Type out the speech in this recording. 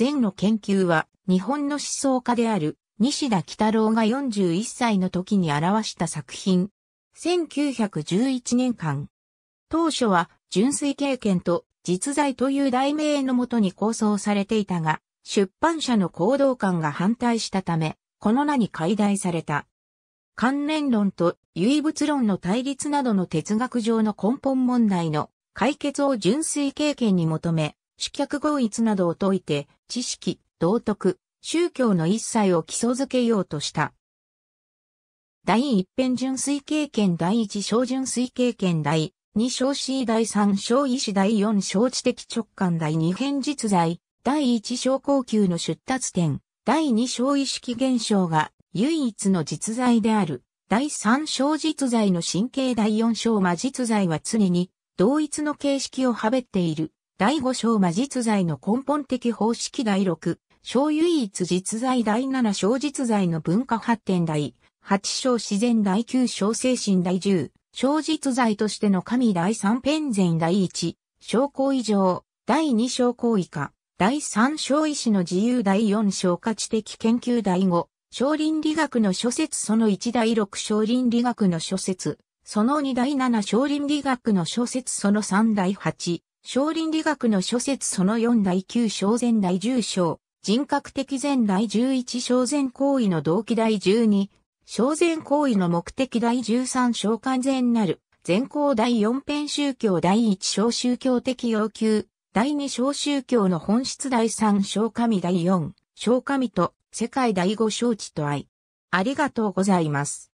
禅の研究は日本の思想家である西田北郎が41歳の時に表した作品。1911年間。当初は純粋経験と実在という題名のもとに構想されていたが、出版社の行動感が反対したため、この名に解題された。関連論と唯物論の対立などの哲学上の根本問題の解決を純粋経験に求め、主客合一などを説いて、知識、道徳、宗教の一切を基礎づけようとした。第一編純粋経験第一小純粋経験第二小 C、第三小医師第四小知的直感第二編実在第一小高級の出立点第二小意識現象が唯一の実在である第三小実在の神経第四小魔実在は常に同一の形式をはべっている第五章魔実在の根本的方式第六、章唯一実在第七章実在の文化発展第八章自然第九章精神第十、章実在としての神第三偏前第一、章行以上、第二章行以下、第三章医師の自由第四章価値的研究第五、章倫理学の諸説その一第六章倫理学の諸説、その二第七章倫理学の諸説その三第八、少林理学の諸説その4第9小前第10章、人格的前第11小前行為の動機第12、小前行為の目的第13章完全なる、前行第4編宗教第1小宗教的要求、第2小宗教の本質第3小神第4、小神と世界第5小地と愛。ありがとうございます。